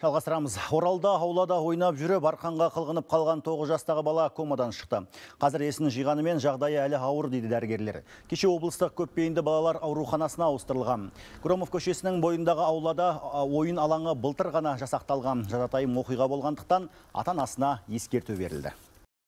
Жалғастырамыз. Оралда аулада ойнап жүріп, арқанға қылғынып қалған 9 жастағы бала комадан шықты. Қазір есін жиғанымен жағдайы әлі ауыр дейді дәрігерлер. Кеше облыстық көппейінді балалар ауруханасына ауыстырылған. Громов көшесінің бойындағы аулада ойын алаңы былтыр ғана жасақталған. Жазатайым оқиға болғандықтан ата-анасына ескерту берілді.